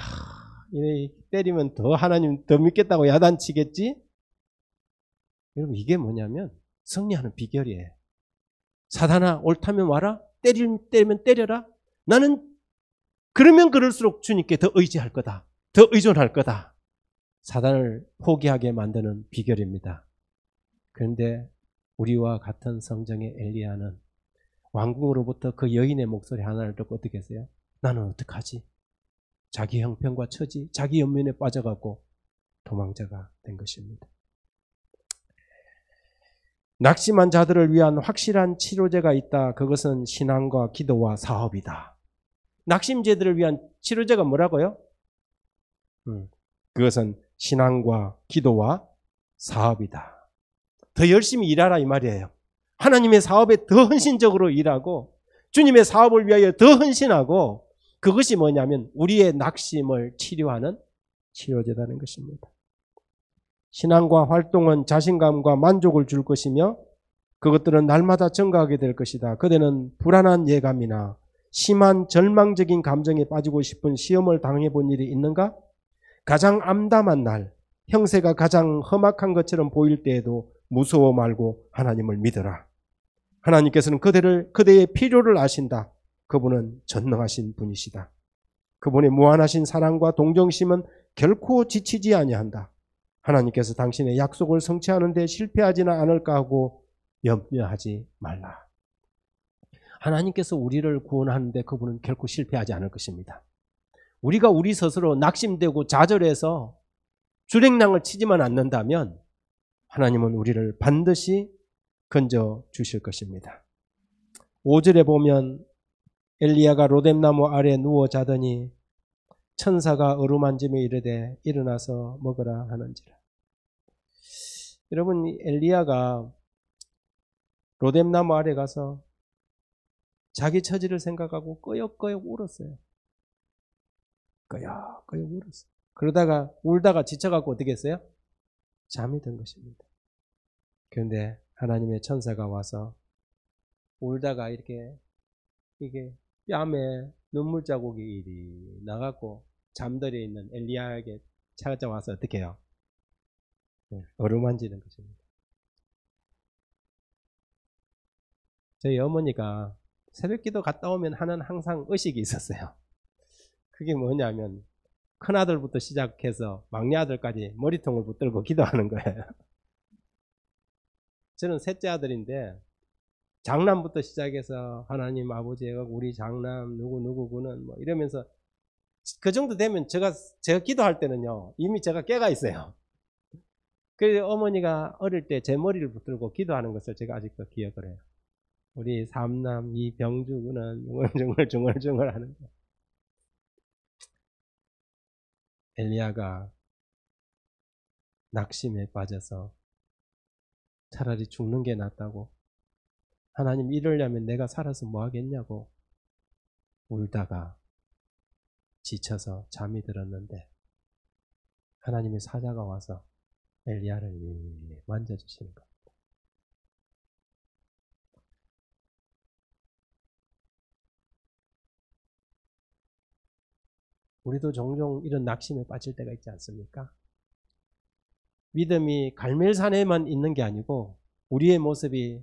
때리면 더 하나님 더 믿겠다고 야단치겠지. 여러분 이게 뭐냐면 승리하는 비결이에요. 사단아 옳다면 와라. 때리면 때려라 나는 그러면 그럴수록 주님께 더 의지할 거다. 더 의존할 거다. 사단을 포기하게 만드는 비결입니다. 그런데 우리와 같은 성정의 엘리야는 왕궁으로부터 그 여인의 목소리 하나를 듣고 어떻게 했어요? 나는 어떡하지? 자기 형편과 처지, 자기 연민에 빠져가고 도망자가 된 것입니다. 낙심한 자들을 위한 확실한 치료제가 있다. 그것은 신앙과 기도와 사업이다. 낙심제들을 위한 치료제가 뭐라고요? 음, 그것은 신앙과 기도와 사업이다. 더 열심히 일하라 이 말이에요. 하나님의 사업에 더 헌신적으로 일하고 주님의 사업을 위하여 더 헌신하고 그것이 뭐냐면 우리의 낙심을 치료하는 치료제라는 것입니다. 신앙과 활동은 자신감과 만족을 줄 것이며 그것들은 날마다 증가하게 될 것이다. 그대는 불안한 예감이나 심한 절망적인 감정에 빠지고 싶은 시험을 당해 본 일이 있는가? 가장 암담한 날, 형세가 가장 험악한 것처럼 보일 때에도 무서워 말고 하나님을 믿어라. 하나님께서는 그대를, 그대의 필요를 아신다. 그분은 전능하신 분이시다. 그분의 무한하신 사랑과 동정심은 결코 지치지 아니한다. 하나님께서 당신의 약속을 성취하는데 실패하지는 않을까 하고 염려하지 말라. 하나님께서 우리를 구원하는데 그분은 결코 실패하지 않을 것입니다. 우리가 우리 스스로 낙심되고 좌절해서 주행낭을 치지만 않는다면 하나님은 우리를 반드시 건져 주실 것입니다. 5절에 보면 엘리야가 로뎀나무 아래 누워 자더니 천사가 어루만짐에 이르되 일어나서 먹으라 하는지라. 여러분 엘리야가 로뎀나무 아래 가서 자기 처지를 생각하고 꺼역꺼역 울었어요. 꺼역꺼역 울었어요. 그러다가 울다가 지쳐갖고 어떻게 했어요? 잠이 든 것입니다. 그런데 하나님의 천사가 와서 울다가 이렇게 이게 뺨에 눈물 자국이 나갖고 잠들어 있는 엘리야에게 찾아와서 어떻게 해요? 네, 어루만지는 것입니다. 저희 어머니가 새벽기도 갔다 오면 하는 항상 의식이 있었어요. 그게 뭐냐면 큰 아들부터 시작해서 막내 아들까지 머리통을 붙들고 기도하는 거예요. 저는 셋째 아들인데 장남부터 시작해서 하나님 아버지 해가 우리 장남 누구 누구구는 뭐 이러면서 그 정도 되면 제가 제가 기도할 때는요 이미 제가 깨가 있어요. [LAUGHS] 그래서 어머니가 어릴 때 제 머리를 붙들고 기도하는 것을 제가 아직도 기억을 해요. 우리 삼남 이 병주구는 중얼중얼 중얼중얼 하는데 엘리야가 낙심에 빠져서 차라리 죽는 게 낫다고 하나님 이러려면 내가 살아서 뭐 하겠냐고 울다가 지쳐서 잠이 들었는데 하나님의 사자가 와서 엘리야를 만져주시는 것. 우리도 종종 이런 낙심에 빠질 때가 있지 않습니까? 믿음이 갈멜산에만 있는 게 아니고 우리의 모습이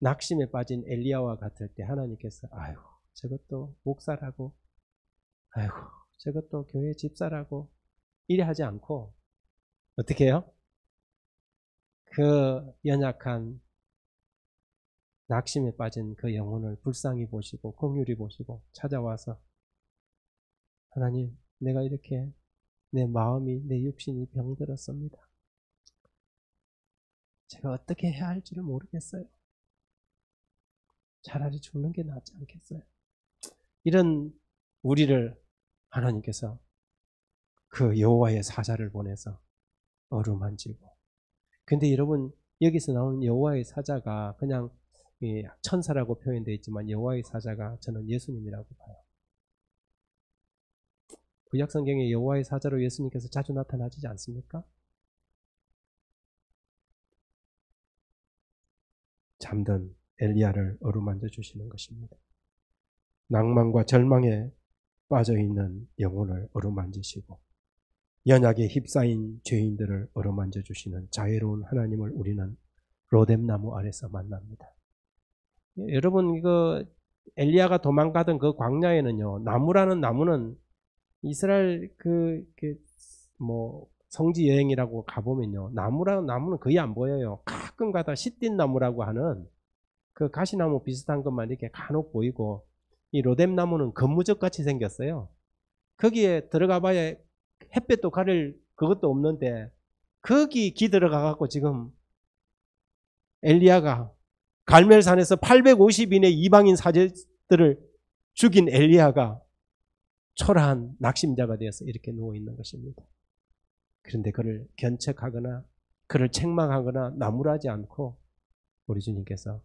낙심에 빠진 엘리야와 같을 때 하나님께서 아이고 저것도 목사라고 아이고 저것도 교회 집사라고 이래 하지 않고 어떻게 해요? 그 연약한 낙심에 빠진 그 영혼을 불쌍히 보시고 공유리 보시고 찾아와서 하나님 내가 이렇게 내 마음이 내 육신이 병들었습니다. 제가 어떻게 해야 할지를 모르겠어요. 차라리 죽는 게 낫지 않겠어요? 이런 우리를 하나님께서 그 여호와의 사자를 보내서 어루만지고 근데 여러분 여기서 나오는 여호와의 사자가 그냥 천사라고 표현되어 있지만 여호와의 사자가 저는 예수님이라고 봐요. 구약 성경에 여호와의 사자로 예수님께서 자주 나타나지 않습니까? 잠든 엘리야를 어루만져 주시는 것입니다. 낭만과 절망에 빠져 있는 영혼을 어루만지시고 연약에 휩싸인 죄인들을 어루만져 주시는 자애로운 하나님을 우리는 로뎀나무 아래서 만납니다. 예, 여러분 이거 엘리야가 도망가던 그 광야에는요 나무라는 나무는 이스라엘 그뭐 그 성지 여행이라고 가보면요 나무라는 나무는 거의 안 보여요. 가끔가다 시띤 나무라고 하는 그 가시나무 비슷한 것만 이렇게 간혹 보이고 이 로뎀나무는 건무적 같이 생겼어요. 거기에 들어가 봐야 햇볕도 가릴 그것도 없는데 거기 기 들어가 갖고 지금 엘리야가 갈멜산에서 850인의 이방인 사제들을 죽인 엘리야가 초라한 낙심자가 되어서 이렇게 누워 있는 것입니다. 그런데 그를 견책하거나 그를 책망하거나 나무라지 않고 우리 주님께서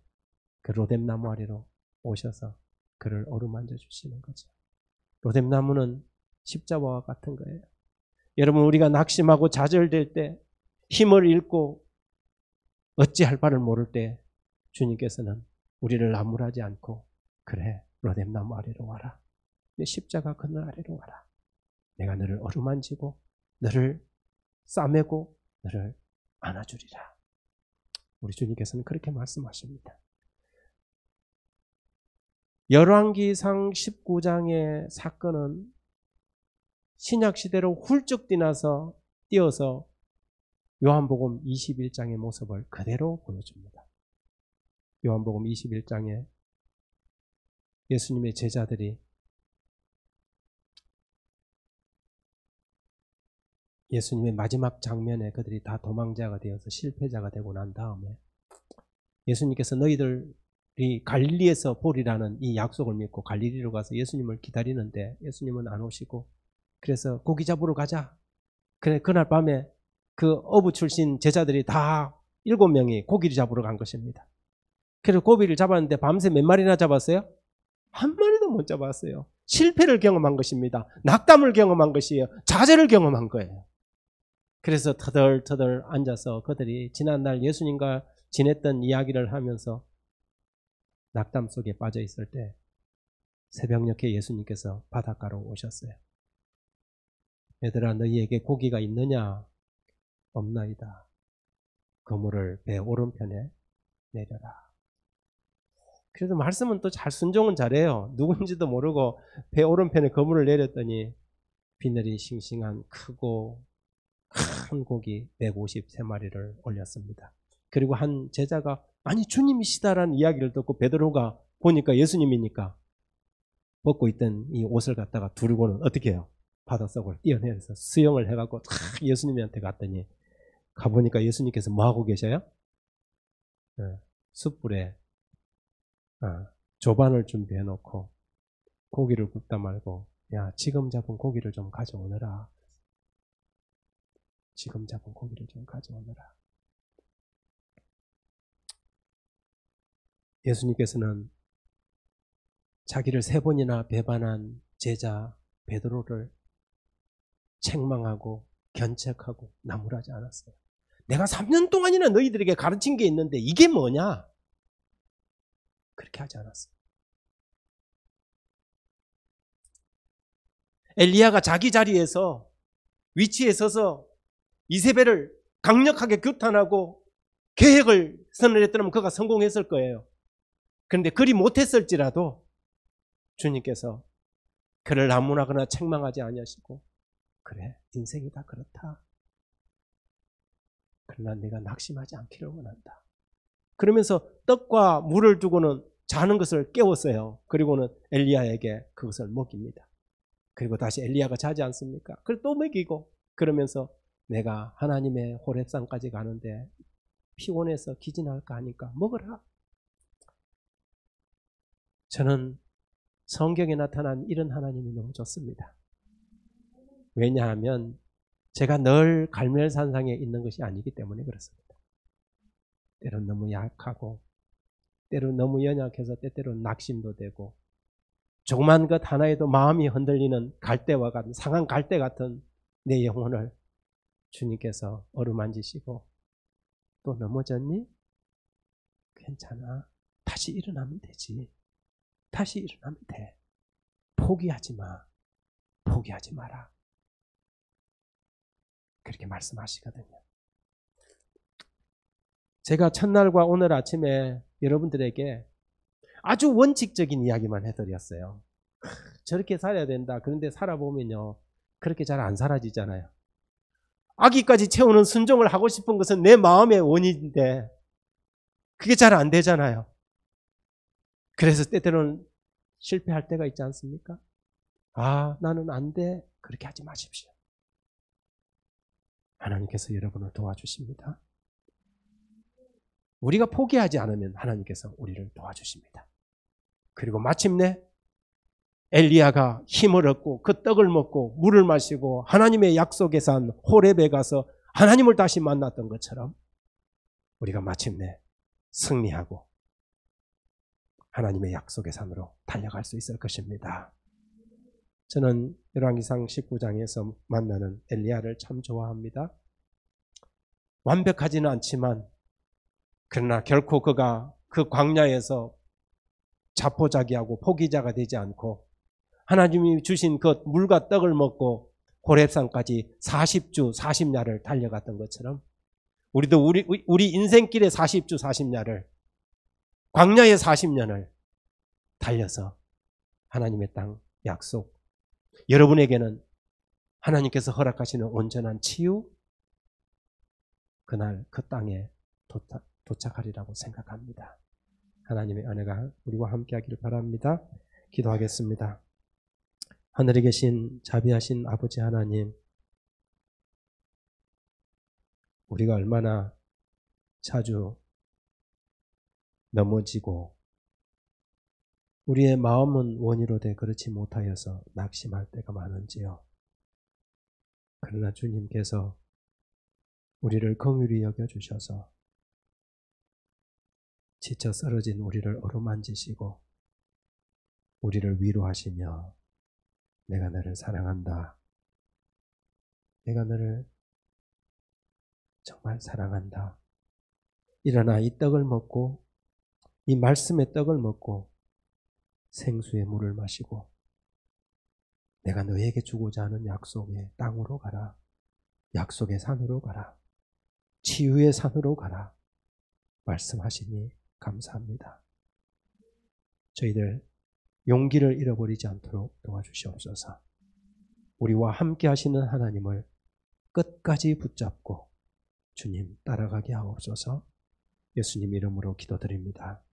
그 로뎀나무 아래로 오셔서 그를 어루만져 주시는 거죠. 로뎀나무는 십자와와 같은 거예요. 여러분 우리가 낙심하고 좌절될 때 힘을 잃고 어찌할 바를 모를 때 주님께서는 우리를 나무라지 않고 그래 로뎀나무 아래로 와라. 내 십자가 그늘 아래로 와라. 내가 너를 어루만지고 너를 싸매고 너를 안아주리라. 우리 주님께서는 그렇게 말씀하십니다. 열왕기상 19장의 사건은 신약 시대로 훌쩍 뛰나서 뛰어서 요한복음 21장의 모습을 그대로 보여줍니다. 요한복음 21장에 예수님의 제자들이 예수님의 마지막 장면에 그들이 다 도망자가 되어서 실패자가 되고 난 다음에 예수님께서 너희들 이 갈리에서 보리라는 이 약속을 믿고 갈리리로 가서 예수님을 기다리는데 예수님은 안 오시고 그래서 고기 잡으러 가자. 그래 그날 밤에 그 어부 출신 제자들이 다 일곱 명이 고기를 잡으러 간 것입니다. 그래서 고기를 잡았는데 밤새 몇 마리나 잡았어요? 한 마리도 못 잡았어요. 실패를 경험한 것입니다. 낙담을 경험한 것이에요. 자제를 경험한 거예요. 그래서 터덜터덜 앉아서 그들이 지난날 예수님과 지냈던 이야기를 하면서 낙담 속에 빠져 있을 때 새벽녘에 예수님께서 바닷가로 오셨어요. 얘들아 너희에게 고기가 있느냐? 없나이다. 그물을 배 오른편에 내려라. 그래도 말씀은 또 잘 순종은 잘해요. 누군지도 모르고 배 오른편에 그물을 내렸더니 비늘이 싱싱한 크고 큰 고기 153마리를 올렸습니다. 그리고 한 제자가 아니 주님이시다라는 이야기를 듣고 베드로가 보니까 예수님이니까 벗고 있던 이 옷을 갖다가 두르고는 어떻게 해요? 바다속을 뛰어내려서 수영을 해갖고 탁 예수님한테 갔더니 가보니까 예수님께서 뭐하고 계셔요? 네, 숯불에 아, 조반을 준비해놓고 고기를 굽다 말고 야 지금 잡은 고기를 좀 가져오너라 지금 잡은 고기를 좀 가져오너라 예수님께서는 자기를 세 번이나 배반한 제자 베드로를 책망하고 견책하고 나무라지 않았어요. 내가 3년 동안이나 너희들에게 가르친 게 있는데 이게 뭐냐? 그렇게 하지 않았어요. 엘리야가 자기 자리에서 위치에 서서 이세벨을 강력하게 규탄하고 계획을 선언했더라면 그가 성공했을 거예요. 그런데 그리 못했을지라도 주님께서 그를 나무나거나 책망하지 아니하시고 그래 인생이 다 그렇다. 그러나 내가 낙심하지 않기를 원한다. 그러면서 떡과 물을 두고는 자는 것을 깨웠어요. 그리고는 엘리야에게 그것을 먹입니다. 그리고 다시 엘리야가 자지 않습니까? 그걸 또 먹이고 그러면서 내가 하나님의 호랩산까지 가는데 피곤해서 기진할까 하니까 먹으라. 저는 성경에 나타난 이런 하나님이 너무 좋습니다. 왜냐하면 제가 늘 갈멜산상에 있는 것이 아니기 때문에 그렇습니다. 때론 너무 약하고 때론 너무 연약해서 때때로 낙심도 되고 조그만 것 하나에도 마음이 흔들리는 갈대와 같은 상한 갈대 같은 내 영혼을 주님께서 어루만지시고 또 넘어졌니? 괜찮아. 다시 일어나면 되지. 다시 일어나면 돼. 포기하지 마. 포기하지 마라. 그렇게 말씀하시거든요. 제가 첫날과 오늘 아침에 여러분들에게 아주 원칙적인 이야기만 해드렸어요. 저렇게 살아야 된다. 그런데 살아보면요. 그렇게 잘 안 사라지잖아요. 아기까지 채우는 순종을 하고 싶은 것은 내 마음의 원인인데 그게 잘 안 되잖아요. 그래서 때때로는 실패할 때가 있지 않습니까? 아, 나는 안 돼. 그렇게 하지 마십시오. 하나님께서 여러분을 도와주십니다. 우리가 포기하지 않으면 하나님께서 우리를 도와주십니다. 그리고 마침내 엘리야가 힘을 얻고 그 떡을 먹고 물을 마시고 하나님의 약속에산 호렙에 가서 하나님을 다시 만났던 것처럼 우리가 마침내 승리하고 하나님의 약속의 삶으로 달려갈 수 있을 것입니다. 저는 열왕기상 19장에서 만나는 엘리야를 참 좋아합니다. 완벽하지는 않지만 그러나 결코 그가 그 광야에서 자포자기하고 포기자가 되지 않고 하나님이 주신 그 물과 떡을 먹고 고렙산까지 40주 40야를 달려갔던 것처럼 우리도 우리, 우리 인생길에 40주 40야를 광야의 40년을 달려서 하나님의 땅 약속. 여러분에게는 하나님께서 허락하시는 온전한 치유, 그날 그 땅에 도착, 하리라고 생각합니다. 하나님의 은혜가 우리와 함께 하기를 바랍니다. 기도하겠습니다. 하늘에 계신 자비하신 아버지 하나님, 우리가 얼마나 자주 넘어지고 우리의 마음은 원의로되 그렇지 못하여서 낙심할 때가 많은지요. 그러나 주님께서 우리를 긍휼히 여겨 주셔서 지쳐 쓰러진 우리를 어루만지시고 우리를 위로하시며 내가 너를 사랑한다. 내가 너를 정말 사랑한다. 일어나 이 떡을 먹고 이 말씀의 떡을 먹고 생수의 물을 마시고 내가 너에게 주고자 하는 약속의 땅으로 가라. 약속의 산으로 가라. 치유의 산으로 가라. 말씀하시니 감사합니다. 저희들 용기를 잃어버리지 않도록 도와주시옵소서. 우리와 함께 하시는 하나님을 끝까지 붙잡고 주님 따라가게 하옵소서 예수님 이름으로 기도드립니다.